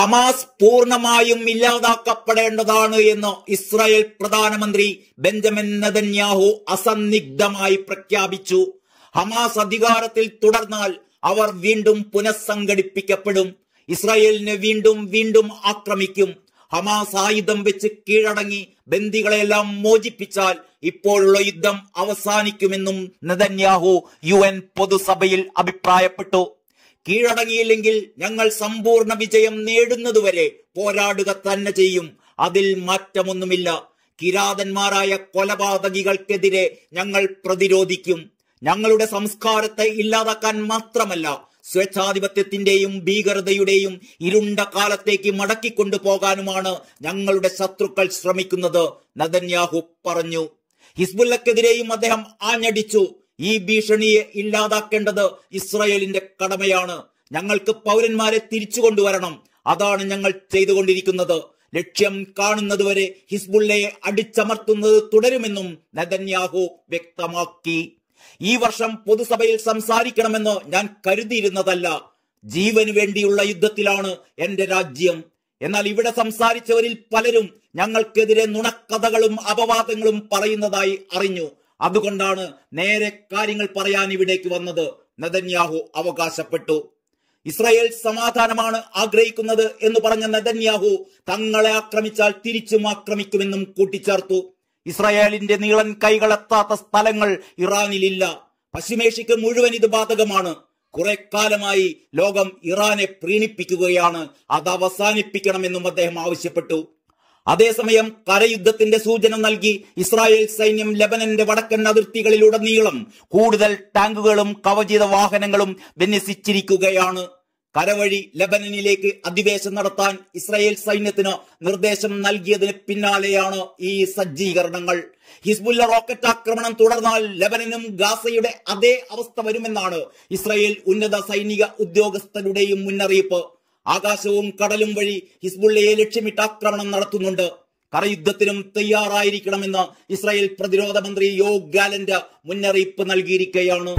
Hamas പൂർണ്ണമായും ഇല്ലാതാക്കപ്പെടേണ്ടതാണ് എന്ന് Israel പ്രധാനമന്ത്രി ബെഞ്ചമിൻ നദന്യാഹു അസന്നിഗ്ധമായി പ്രഖ്യാപിച്ചു ഹമാസ് അധികാരത്തിൽ തുടർന്നാൽ അവർ വീണ്ടും പുനഃസംഘടിപ്പിക്കപ്പെടും ഇസ്രായേലിനെ വീണ്ടും വീണ്ടും ആക്രമിക്കും ഹമാസ് ആയുധം വെച്ച് കീഴടങ്ങി ബന്ദികളെല്ലാം മോചിപ്പിച്ചാൽ ഇപ്പോഴുള്ള യുദ്ധം അവസാനിക്കുമെന്നും നദന്യാഹു യു പൊതുസഭയിൽ അഭിപ്രായപ്പെട്ടു കീഴടങ്ങിയില്ലെങ്കിൽ ഞങ്ങൾ സമ്പൂർണ്ണ വിജയം നേടുന്നതുവരെ പോരാടുക തന്നെ ചെയ്യും അതിൽ മാറ്റമൊന്നുമില്ല കിരാതന്മാരായ കൊലപാതകികൾക്കെതിരെ ഞങ്ങൾ പ്രതിരോധിക്കും ഞങ്ങളുടെ സംസ്കാരത്തെ ഇല്ലാതാക്കാൻ മാത്രമല്ല സ്വേച്ഛാധിപത്യത്തിന്റെയും ഭീകരതയുടെയും ഇരുണ്ട കാലത്തേക്ക് മടക്കിക്കൊണ്ടു പോകാനുമാണ് ഞങ്ങളുടെ ശത്രുക്കൾ ശ്രമിക്കുന്നത് നദന്യാഹു പറഞ്ഞു ഹിസ്ബുല്ലക്കെതിരെയും അദ്ദേഹം ആഞ്ഞടിച്ചു ഈ ഭീഷണിയെ ഇല്ലാതാക്കേണ്ടത് ഇസ്രയേലിന്റെ കടമയാണ് ഞങ്ങൾക്ക് പൗരന്മാരെ തിരിച്ചു കൊണ്ടുവരണം അതാണ് ഞങ്ങൾ ചെയ്തുകൊണ്ടിരിക്കുന്നത് ലക്ഷ്യം കാണുന്നതുവരെ ഹിസ്ബുള്ളയെ അടിച്ചമർത്തുന്നത് തുടരുമെന്നും നദന്യാഹു വ്യക്തമാക്കി ഈ വർഷം പൊതുസഭയിൽ സംസാരിക്കണമെന്ന് ഞാൻ കരുതിയിരുന്നതല്ല ജീവന് വേണ്ടിയുള്ള യുദ്ധത്തിലാണ് എന്റെ രാജ്യം എന്നാൽ ഇവിടെ സംസാരിച്ചവരിൽ പലരും ഞങ്ങൾക്കെതിരെ നുണക്കഥകളും അപവാദങ്ങളും പറയുന്നതായി അറിഞ്ഞു അതുകൊണ്ടാണ് നേരെ കാര്യങ്ങൾ പറയാൻ ഇവിടേക്ക് വന്നത് നദന്യാഹു അവകാശപ്പെട്ടു ഇസ്രായേൽ സമാധാനമാണ് ആഗ്രഹിക്കുന്നത് എന്ന് പറഞ്ഞ നദന്യാഹു തങ്ങളെ ആക്രമിച്ചാൽ തിരിച്ചും ആക്രമിക്കുമെന്നും കൂട്ടിച്ചേർത്തു ഇസ്രായേലിന്റെ നീളൻ കൈകളെത്താത്ത സ്ഥലങ്ങൾ ഇറാനിലില്ല പശ്ചിമേഷ്യക്ക് മുഴുവൻ ഇത് ബാധകമാണ് കുറെ കാലമായി ലോകം ഇറാനെ പ്രീണിപ്പിക്കുകയാണ് അത് അവസാനിപ്പിക്കണമെന്നും അദ്ദേഹം ആവശ്യപ്പെട്ടു അതേസമയം കരയുദ്ധത്തിന്റെ സൂചന നൽകി ഇസ്രായേൽ സൈന്യം ലബനന്റെ വടക്കൻ അതിർത്തികളിലുടനീളം കൂടുതൽ ടാങ്കുകളും കവചിത വാഹനങ്ങളും വിന്യസിച്ചിരിക്കുകയാണ് കരവഴി ലബനനിലേക്ക് അധിവേശം നടത്താൻ ഇസ്രായേൽ സൈന്യത്തിന് നിർദ്ദേശം നൽകിയതിന് പിന്നാലെയാണ് ഈ സജ്ജീകരണങ്ങൾ ഹിസ്ബുല്ല റോക്കറ്റ് ആക്രമണം തുടർന്നാൽ ലബനനും ഗാസയുടെ അതേ അവസ്ഥ വരുമെന്നാണ് ഇസ്രായേൽ ഉന്നത സൈനിക ഉദ്യോഗസ്ഥരുടെയും മുന്നറിയിപ്പ് ആകാശവും കടലും വഴി ഹിസ്ബുള്ളയെ ലക്ഷ്യമിട്ട് ആക്രമണം നടത്തുന്നുണ്ട് കറയുദ്ധത്തിനും തയ്യാറായിരിക്കണമെന്ന് ഇസ്രായേൽ പ്രതിരോധ മന്ത്രി യോഗ് ഗാലന്റ് മുന്നറിയിപ്പ് നൽകിയിരിക്കുകയാണ്